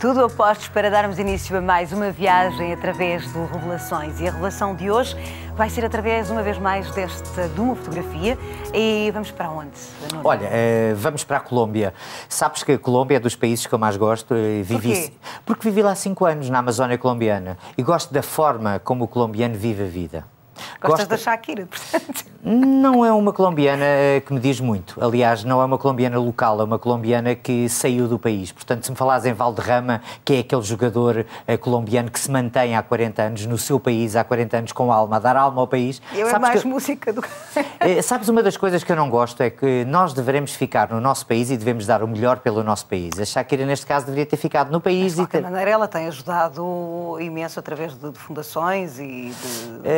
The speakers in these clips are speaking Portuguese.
Tudo opostos para darmos início a mais uma viagem através do Revelações. E a revelação de hoje vai ser através, uma vez mais, desta, de uma fotografia. E vamos para onde? Olha, eh, vamos para a Colômbia. Sabes que a Colômbia é dos países que eu mais gosto. Eh, vivi, Por Porque vivi lá cinco anos, na Amazónia colombiana. E gosto da forma como o colombiano vive a vida. Gostas Gosta... da Shakira, portanto. Não é uma colombiana eh, que me diz muito. Aliás, não é uma colombiana local, é uma colombiana que saiu do país. Portanto, se me falares em Valderrama, que é aquele jogador eh, colombiano que se mantém há 40 anos no seu país, há 40 anos com alma, a dar alma ao país. Eu é sabes é mais que... música do que. Eh, sabes, uma das coisas que eu não gosto é que nós devemos ficar no nosso país e devemos dar o melhor pelo nosso país. A Shakira, neste caso, deveria ter ficado no país. Mas, de qualquer ter... maneira, ela tem ajudado imenso através de, de fundações e de.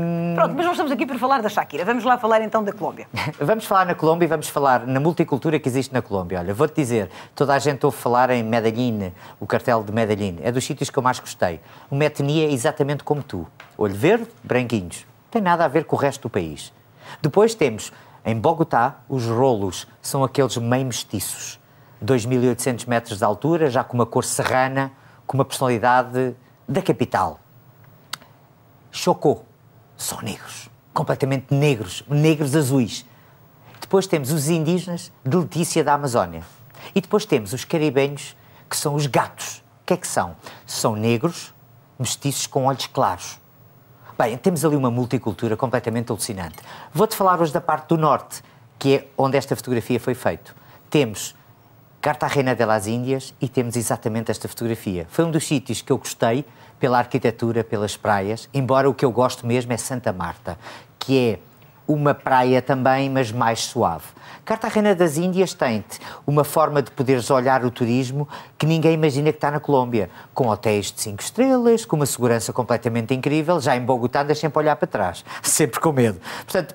Hum. Pronto, mas nós estamos aqui para falar da Shakira. Vamos lá falar então da Colômbia. vamos falar na Colômbia e vamos falar na multicultura que existe na Colômbia. Olha, vou-te dizer, toda a gente ouve falar em Medellín, o cartel de Medellín. É dos sítios que eu mais gostei. Uma etnia exatamente como tu. Olho verde, branquinhos. Não tem nada a ver com o resto do país. Depois temos, em Bogotá, os rolos. São aqueles meio mestiços. 2.800 metros de altura, já com uma cor serrana, com uma personalidade da capital. Chocou só negros, completamente negros, negros azuis. Depois temos os indígenas de Letícia da Amazónia. E depois temos os caribenhos, que são os gatos. O que é que são? São negros, mestiços com olhos claros. Bem, temos ali uma multicultura completamente alucinante. Vou-te falar hoje da parte do norte, que é onde esta fotografia foi feita. Temos Cartagena de las Índias e temos exatamente esta fotografia. Foi um dos sítios que eu gostei pela arquitetura, pelas praias, embora o que eu gosto mesmo é Santa Marta, que é uma praia também, mas mais suave. Cartagena das Índias tem uma forma de poderes olhar o turismo que ninguém imagina que está na Colômbia, com hotéis de cinco estrelas, com uma segurança completamente incrível, já em Bogotá andas sempre a olhar para trás, sempre com medo. Portanto,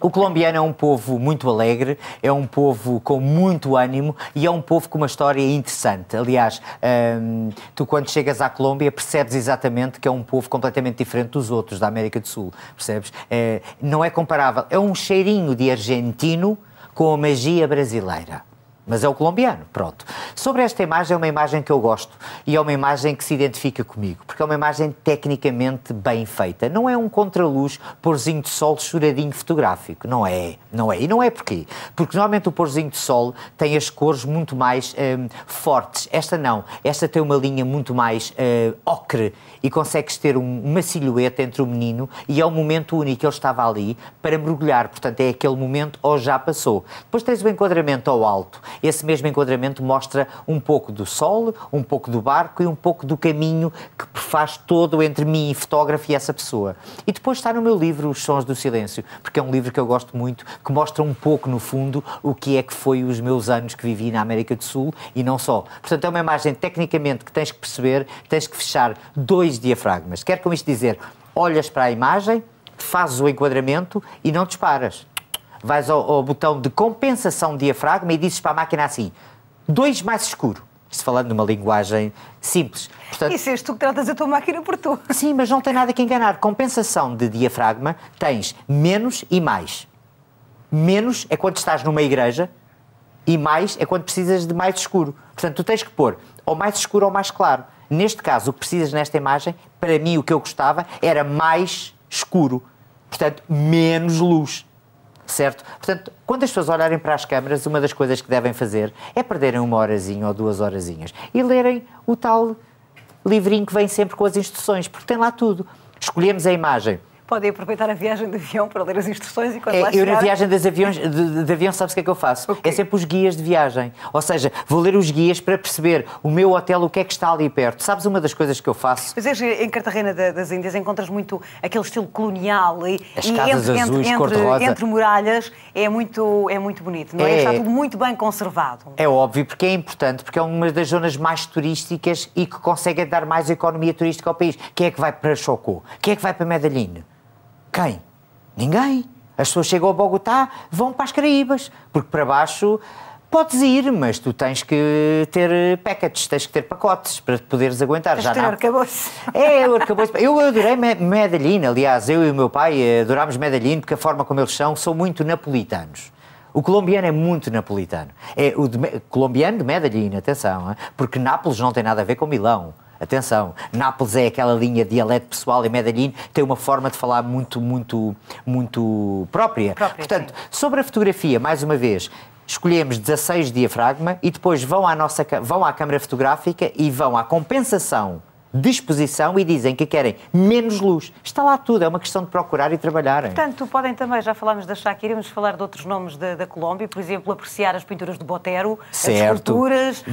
o colombiano é um povo muito alegre, é um povo com muito ânimo e é um povo com uma história interessante. Aliás, hum, tu quando chegas à Colômbia percebes exatamente que é um povo completamente diferente dos outros da América do Sul, percebes? É, não é comparável. É um cheirinho de argentino com a magia brasileira mas é o colombiano, pronto. Sobre esta imagem, é uma imagem que eu gosto e é uma imagem que se identifica comigo, porque é uma imagem tecnicamente bem feita. Não é um contraluz, porzinho de sol, choradinho fotográfico, não é, não é. E não é porquê? Porque normalmente o porzinho de sol tem as cores muito mais hum, fortes. Esta não, esta tem uma linha muito mais hum, ocre e consegues ter um, uma silhueta entre o menino e é o momento único, ele estava ali para mergulhar, portanto é aquele momento ou já passou. Depois tens o enquadramento ao alto esse mesmo enquadramento mostra um pouco do sol, um pouco do barco e um pouco do caminho que faz todo entre mim e fotógrafo e essa pessoa. E depois está no meu livro Os Sons do Silêncio, porque é um livro que eu gosto muito, que mostra um pouco, no fundo, o que é que foi os meus anos que vivi na América do Sul e não só. Portanto, é uma imagem tecnicamente que tens que perceber, tens que fechar dois diafragmas. Quero com isto dizer, olhas para a imagem, fazes o enquadramento e não disparas vais ao, ao botão de compensação de diafragma e dizes para a máquina assim: 2 mais escuro. Isto falando numa linguagem simples. Portanto, e és tu que tratas a tua máquina por tu. Sim, mas não tem nada que enganar. Compensação de diafragma tens menos e mais. Menos é quando estás numa igreja e mais é quando precisas de mais escuro. Portanto, tu tens que pôr ou mais escuro ou mais claro. Neste caso, o que precisas nesta imagem, para mim o que eu gostava era mais escuro. Portanto, menos luz. Certo? Portanto, quando as pessoas olharem para as câmaras, uma das coisas que devem fazer é perderem uma horazinha ou duas horazinhas e lerem o tal livrinho que vem sempre com as instruções, porque tem lá tudo. Escolhemos a imagem podem aproveitar a viagem de avião para ler as instruções e quando é, lá chegar... Eu na viagem das aviões, de, de avião, sabes o que é que eu faço? Okay. É sempre os guias de viagem. Ou seja, vou ler os guias para perceber o meu hotel, o que é que está ali perto. Sabes uma das coisas que eu faço? Mas és, em Cartagena das Índias encontras muito aquele estilo colonial e, As e entre, azuis, entre, entre, entre, muralhas é muito, é muito bonito, não é? é? Está tudo muito bem conservado. É óbvio, porque é importante, porque é uma das zonas mais turísticas e que consegue dar mais economia turística ao país. Quem é que vai para Chocó? Quem é que vai para Medellín? Quem? Ninguém. As pessoas chegam a Bogotá, vão para as Caraíbas, porque para baixo podes ir, mas tu tens que ter packages, tens que ter pacotes para poderes aguentar. Já não. arcabouço. É, o arcabouço. Eu adorei Medellín, aliás, eu e o meu pai adorámos Medellín porque a forma como eles são, são muito napolitanos. O colombiano é muito napolitano. É o de, colombiano de Medellín, atenção, porque Nápoles não tem nada a ver com Milão. Atenção, Nápoles é aquela linha de dialeto pessoal e Medellín tem uma forma de falar muito, muito, muito própria. própria Portanto, sim. sobre a fotografia, mais uma vez, escolhemos 16 diafragma e depois vão à, nossa, vão à câmara fotográfica e vão à compensação disposição e dizem que querem menos luz. Está lá tudo, é uma questão de procurar e trabalhar. Portanto, podem também, já falámos da Shakira, iremos falar de outros nomes da, da, Colômbia, por exemplo, apreciar as pinturas de Botero, certo. as esculturas,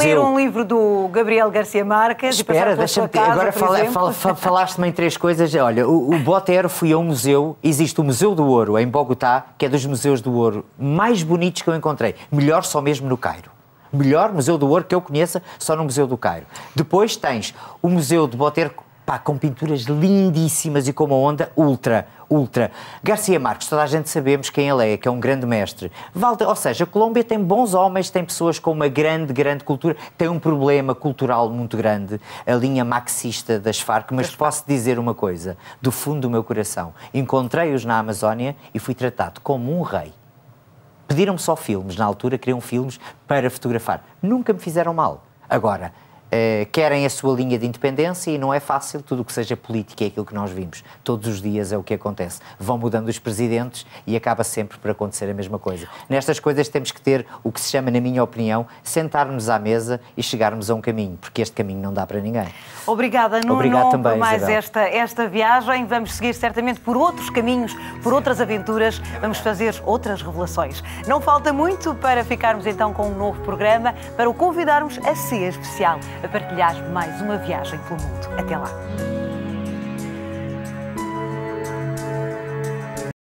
ler um livro do Gabriel Garcia Marques. Espera, deixa-me. Agora fala, fala, fala, falaste-me em três coisas. Olha, o, o Botero fui a um museu, existe o Museu do Ouro, em Bogotá, que é dos museus do ouro mais bonitos que eu encontrei. Melhor só mesmo no Cairo melhor museu do ouro que eu conheça, só no Museu do Cairo. Depois tens o Museu de Boter, pá, com pinturas lindíssimas e com uma onda ultra, ultra. Garcia Marques, toda a gente sabemos quem ele é, que é um grande mestre. Valde, ou seja, a Colômbia tem bons homens, tem pessoas com uma grande, grande cultura, tem um problema cultural muito grande, a linha marxista das Farc, mas posso dizer uma coisa, do fundo do meu coração, encontrei-os na Amazónia e fui tratado como um rei. Pediram-me só filmes, na altura queriam filmes para fotografar. Nunca me fizeram mal. Agora, eh, querem a sua linha de independência e não é fácil, tudo o que seja política é aquilo que nós vimos. Todos os dias é o que acontece. Vão mudando os presidentes e acaba sempre por acontecer a mesma coisa. Nestas coisas temos que ter o que se chama, na minha opinião, sentarmos à mesa e chegarmos a um caminho, porque este caminho não dá para ninguém. Obrigada, Nuno, Obrigado também, por mais esta, esta viagem. Vamos seguir certamente por outros caminhos, por outras aventuras, vamos fazer outras revelações. Não falta muito para ficarmos então com um novo programa, para o convidarmos a ser especial a partilhar mais uma viagem pelo mundo. Até lá!